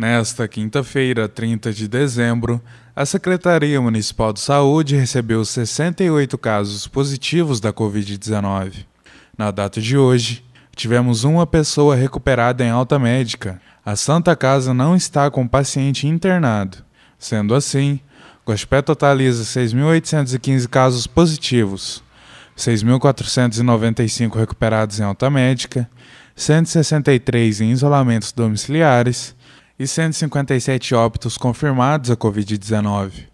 Nesta quinta-feira, 30 de dezembro, a Secretaria Municipal de Saúde recebeu 68 casos positivos da Covid-19. Na data de hoje, tivemos uma pessoa recuperada em alta médica. A Santa Casa não está com paciente internado. Sendo assim, Gospé totaliza 6.815 casos positivos, 6.495 recuperados em alta médica, 163 em isolamentos domiciliares e 157 óbitos confirmados à Covid-19.